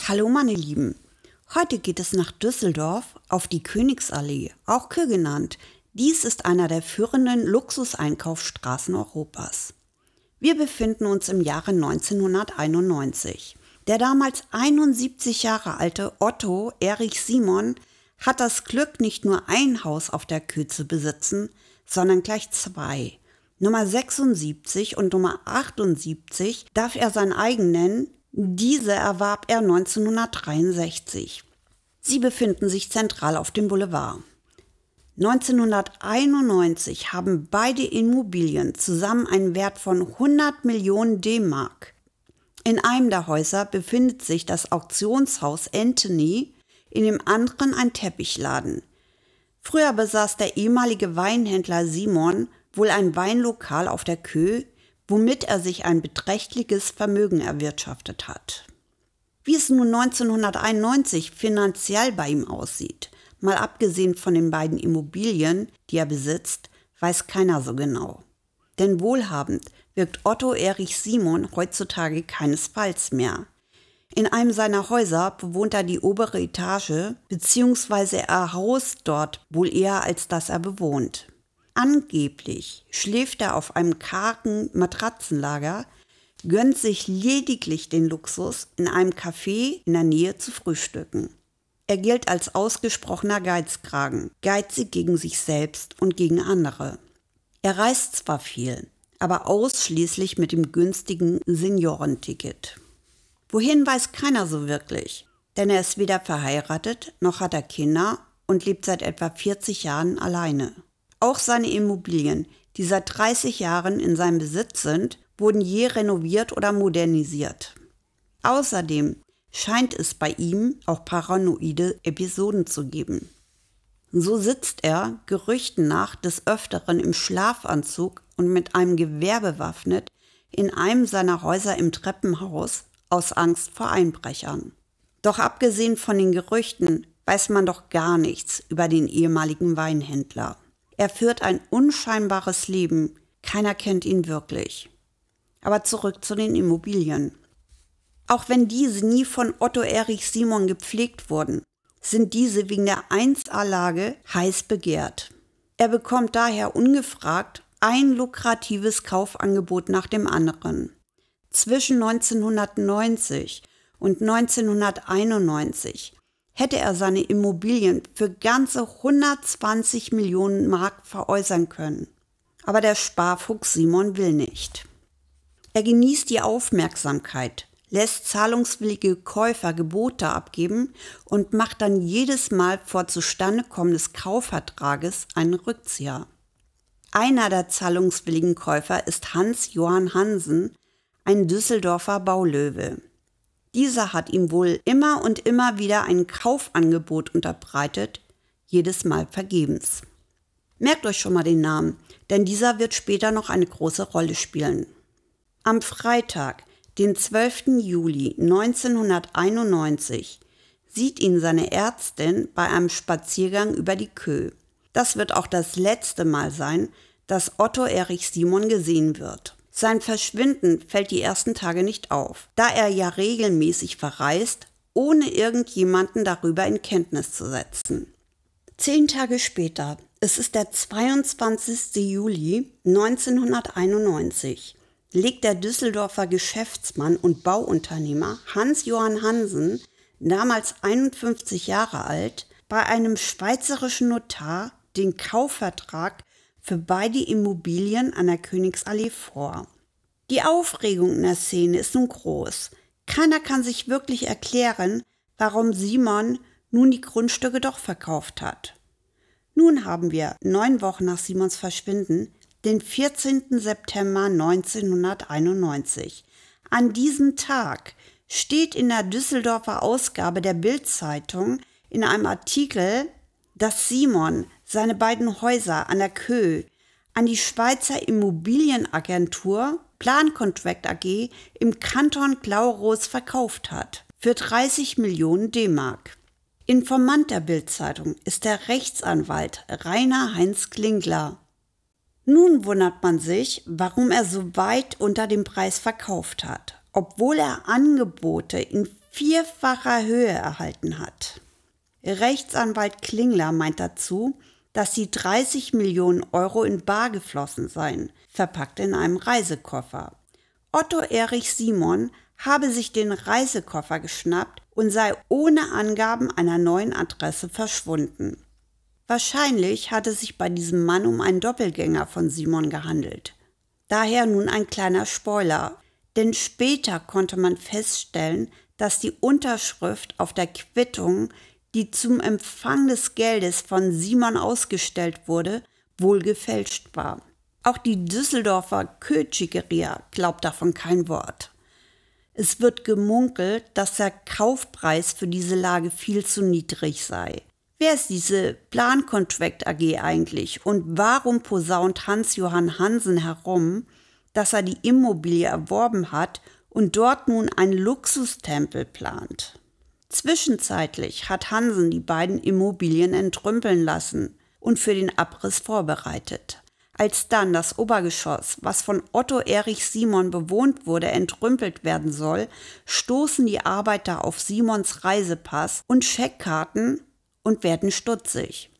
Hallo meine Lieben, heute geht es nach Düsseldorf auf die Königsallee, auch Kür genannt. Dies ist einer der führenden Luxuseinkaufsstraßen Europas. Wir befinden uns im Jahre 1991. Der damals 71 Jahre alte Otto Erich Simon hat das Glück, nicht nur ein Haus auf der Kühe zu besitzen, sondern gleich zwei. Nummer 76 und Nummer 78 darf er sein eigen nennen. Diese erwarb er 1963. Sie befinden sich zentral auf dem Boulevard. 1991 haben beide Immobilien zusammen einen Wert von 100 Millionen D-Mark. In einem der Häuser befindet sich das Auktionshaus Anthony, in dem anderen ein Teppichladen. Früher besaß der ehemalige Weinhändler Simon wohl ein Weinlokal auf der Köh, womit er sich ein beträchtliches Vermögen erwirtschaftet hat. Wie es nun 1991 finanziell bei ihm aussieht, mal abgesehen von den beiden Immobilien, die er besitzt, weiß keiner so genau. Denn wohlhabend wirkt Otto Erich Simon heutzutage keinesfalls mehr. In einem seiner Häuser bewohnt er die obere Etage, beziehungsweise er haust dort wohl eher, als dass er bewohnt. Angeblich schläft er auf einem kargen Matratzenlager, gönnt sich lediglich den Luxus, in einem Café in der Nähe zu frühstücken. Er gilt als ausgesprochener Geizkragen, geizig gegen sich selbst und gegen andere. Er reist zwar viel, aber ausschließlich mit dem günstigen Seniorenticket. Wohin weiß keiner so wirklich, denn er ist weder verheiratet noch hat er Kinder und lebt seit etwa 40 Jahren alleine. Auch seine Immobilien, die seit 30 Jahren in seinem Besitz sind, wurden je renoviert oder modernisiert. Außerdem scheint es bei ihm auch paranoide Episoden zu geben. So sitzt er, Gerüchten nach, des Öfteren im Schlafanzug und mit einem Gewehr bewaffnet in einem seiner Häuser im Treppenhaus aus Angst vor Einbrechern. Doch abgesehen von den Gerüchten weiß man doch gar nichts über den ehemaligen Weinhändler. Er führt ein unscheinbares Leben, keiner kennt ihn wirklich. Aber zurück zu den Immobilien. Auch wenn diese nie von Otto Erich Simon gepflegt wurden, sind diese wegen der 1a-Lage heiß begehrt. Er bekommt daher ungefragt ein lukratives Kaufangebot nach dem anderen. Zwischen 1990 und 1991 hätte er seine Immobilien für ganze 120 Millionen Mark veräußern können. Aber der Sparfuchs Simon will nicht. Er genießt die Aufmerksamkeit lässt zahlungswillige Käufer Gebote abgeben und macht dann jedes Mal vor Zustandekommen des Kaufvertrages einen Rückzieher. Einer der zahlungswilligen Käufer ist Hans-Johann Hansen, ein Düsseldorfer Baulöwe. Dieser hat ihm wohl immer und immer wieder ein Kaufangebot unterbreitet, jedes Mal vergebens. Merkt euch schon mal den Namen, denn dieser wird später noch eine große Rolle spielen. Am Freitag, den 12. Juli 1991, sieht ihn seine Ärztin bei einem Spaziergang über die Köh. Das wird auch das letzte Mal sein, dass Otto Erich Simon gesehen wird. Sein Verschwinden fällt die ersten Tage nicht auf, da er ja regelmäßig verreist, ohne irgendjemanden darüber in Kenntnis zu setzen. Zehn Tage später, es ist der 22. Juli 1991, legt der Düsseldorfer Geschäftsmann und Bauunternehmer Hans-Johann Hansen, damals 51 Jahre alt, bei einem schweizerischen Notar den Kaufvertrag für beide Immobilien an der Königsallee vor. Die Aufregung in der Szene ist nun groß. Keiner kann sich wirklich erklären, warum Simon nun die Grundstücke doch verkauft hat. Nun haben wir, neun Wochen nach Simons Verschwinden, den 14. September 1991. An diesem Tag steht in der Düsseldorfer Ausgabe der Bild-Zeitung in einem Artikel, dass Simon seine beiden Häuser an der Köh an die Schweizer Immobilienagentur Plan Contract AG im Kanton Glauros verkauft hat für 30 Millionen D-Mark. Informant der Bild-Zeitung ist der Rechtsanwalt Rainer Heinz Klingler. Nun wundert man sich, warum er so weit unter dem Preis verkauft hat, obwohl er Angebote in vierfacher Höhe erhalten hat. Rechtsanwalt Klingler meint dazu, dass die 30 Millionen Euro in Bar geflossen seien, verpackt in einem Reisekoffer. Otto Erich Simon habe sich den Reisekoffer geschnappt und sei ohne Angaben einer neuen Adresse verschwunden. Wahrscheinlich hatte es sich bei diesem Mann um einen Doppelgänger von Simon gehandelt. Daher nun ein kleiner Spoiler, denn später konnte man feststellen, dass die Unterschrift auf der Quittung, die zum Empfang des Geldes von Simon ausgestellt wurde, wohl gefälscht war. Auch die Düsseldorfer Kötschikeria glaubt davon kein Wort. Es wird gemunkelt, dass der Kaufpreis für diese Lage viel zu niedrig sei. Wer ist diese Plan Contract AG eigentlich und warum posaunt Hans-Johann Hansen herum, dass er die Immobilie erworben hat und dort nun einen Luxustempel plant? Zwischenzeitlich hat Hansen die beiden Immobilien entrümpeln lassen und für den Abriss vorbereitet. Als dann das Obergeschoss, was von Otto Erich Simon bewohnt wurde, entrümpelt werden soll, stoßen die Arbeiter auf Simons Reisepass und Scheckkarten und werden stutzig.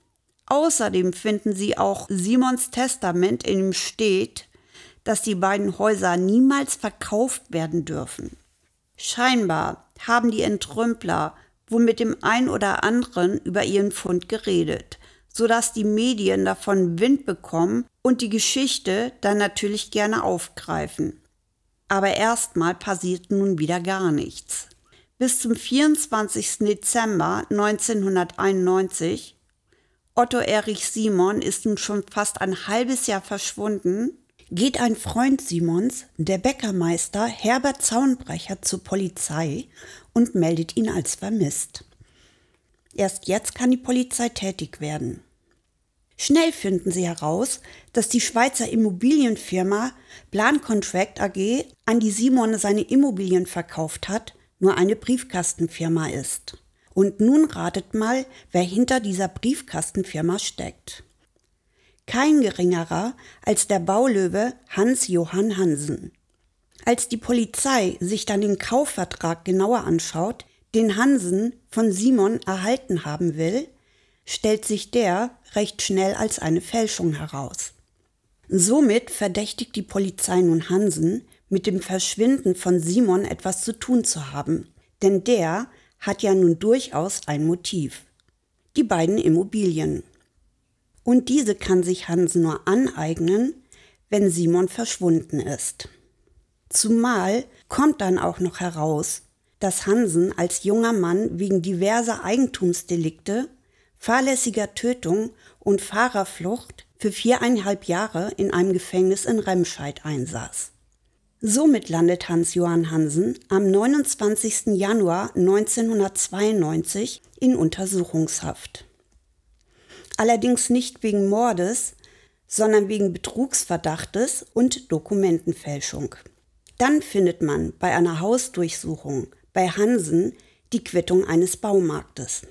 Außerdem finden sie auch Simons Testament, in dem steht, dass die beiden Häuser niemals verkauft werden dürfen. Scheinbar haben die Entrümpler wohl mit dem einen oder anderen über ihren Fund geredet, sodass die Medien davon Wind bekommen und die Geschichte dann natürlich gerne aufgreifen. Aber erstmal passiert nun wieder gar nichts bis zum 24. Dezember 1991. Otto Erich Simon ist nun schon fast ein halbes Jahr verschwunden. Geht ein Freund Simons, der Bäckermeister Herbert Zaunbrecher, zur Polizei und meldet ihn als vermisst. Erst jetzt kann die Polizei tätig werden. Schnell finden sie heraus, dass die Schweizer Immobilienfirma Plan Contract AG an die Simon seine Immobilien verkauft hat nur eine Briefkastenfirma ist. Und nun ratet mal, wer hinter dieser Briefkastenfirma steckt. Kein geringerer als der Baulöwe Hans Johann Hansen. Als die Polizei sich dann den Kaufvertrag genauer anschaut, den Hansen von Simon erhalten haben will, stellt sich der recht schnell als eine Fälschung heraus. Somit verdächtigt die Polizei nun Hansen, mit dem Verschwinden von Simon etwas zu tun zu haben, denn der hat ja nun durchaus ein Motiv. Die beiden Immobilien. Und diese kann sich Hans nur aneignen, wenn Simon verschwunden ist. Zumal kommt dann auch noch heraus, dass Hansen als junger Mann wegen diverser Eigentumsdelikte, fahrlässiger Tötung und Fahrerflucht für viereinhalb Jahre in einem Gefängnis in Remscheid einsaß. Somit landet Hans-Johann Hansen am 29. Januar 1992 in Untersuchungshaft. Allerdings nicht wegen Mordes, sondern wegen Betrugsverdachtes und Dokumentenfälschung. Dann findet man bei einer Hausdurchsuchung bei Hansen die Quittung eines Baumarktes.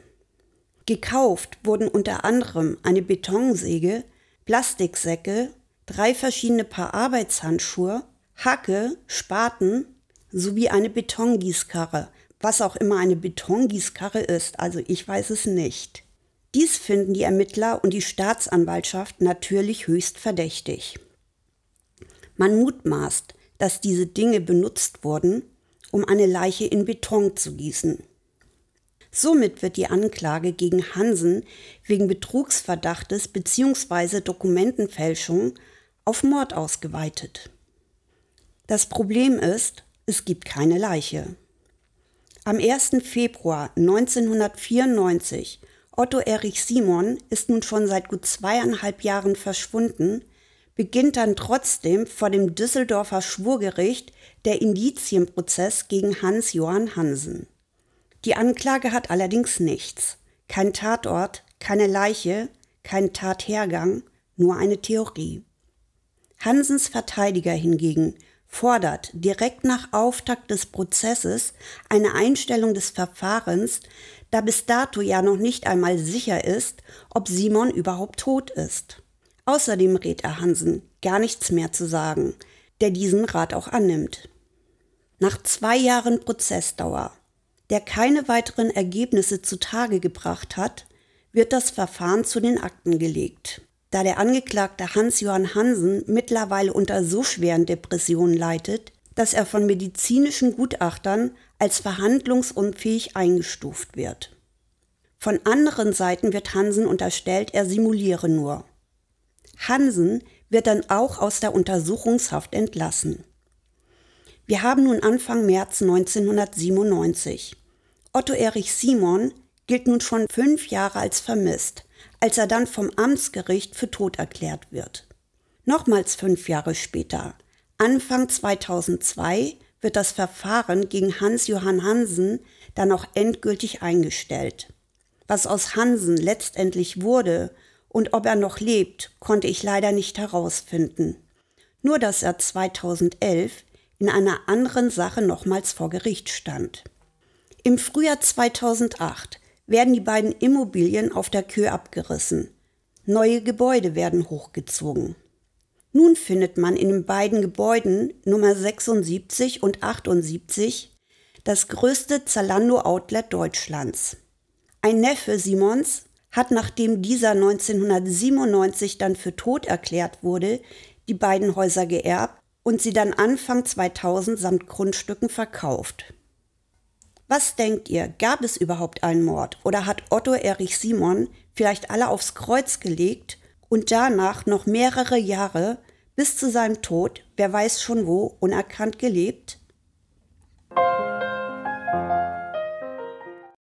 Gekauft wurden unter anderem eine Betonsäge, Plastiksäcke, drei verschiedene Paar Arbeitshandschuhe Hacke, Spaten sowie eine Betongießkarre, was auch immer eine Betongießkarre ist, also ich weiß es nicht. Dies finden die Ermittler und die Staatsanwaltschaft natürlich höchst verdächtig. Man mutmaßt, dass diese Dinge benutzt wurden, um eine Leiche in Beton zu gießen. Somit wird die Anklage gegen Hansen wegen Betrugsverdachtes bzw. Dokumentenfälschung auf Mord ausgeweitet. Das Problem ist, es gibt keine Leiche. Am 1. Februar 1994, Otto Erich Simon ist nun schon seit gut zweieinhalb Jahren verschwunden, beginnt dann trotzdem vor dem Düsseldorfer Schwurgericht der Indizienprozess gegen Hans-Johann Hansen. Die Anklage hat allerdings nichts. Kein Tatort, keine Leiche, kein Tathergang, nur eine Theorie. Hansens Verteidiger hingegen fordert direkt nach Auftakt des Prozesses eine Einstellung des Verfahrens, da bis dato ja noch nicht einmal sicher ist, ob Simon überhaupt tot ist. Außerdem rät er Hansen, gar nichts mehr zu sagen, der diesen Rat auch annimmt. Nach zwei Jahren Prozessdauer, der keine weiteren Ergebnisse zutage gebracht hat, wird das Verfahren zu den Akten gelegt. Da der Angeklagte Hans-Johann Hansen mittlerweile unter so schweren Depressionen leidet, dass er von medizinischen Gutachtern als verhandlungsunfähig eingestuft wird. Von anderen Seiten wird Hansen unterstellt, er simuliere nur. Hansen wird dann auch aus der Untersuchungshaft entlassen. Wir haben nun Anfang März 1997. Otto Erich Simon gilt nun schon fünf Jahre als vermisst, als er dann vom Amtsgericht für tot erklärt wird. Nochmals fünf Jahre später, Anfang 2002, wird das Verfahren gegen Hans-Johann Hansen dann auch endgültig eingestellt. Was aus Hansen letztendlich wurde und ob er noch lebt, konnte ich leider nicht herausfinden. Nur dass er 2011 in einer anderen Sache nochmals vor Gericht stand. Im Frühjahr 2008 werden die beiden Immobilien auf der Kö abgerissen. Neue Gebäude werden hochgezogen. Nun findet man in den beiden Gebäuden Nummer 76 und 78 das größte Zalando-Outlet Deutschlands. Ein Neffe Simons hat, nachdem dieser 1997 dann für tot erklärt wurde, die beiden Häuser geerbt und sie dann Anfang 2000 samt Grundstücken verkauft. Was denkt ihr, gab es überhaupt einen Mord oder hat Otto Erich Simon vielleicht alle aufs Kreuz gelegt und danach noch mehrere Jahre bis zu seinem Tod, wer weiß schon wo, unerkannt gelebt?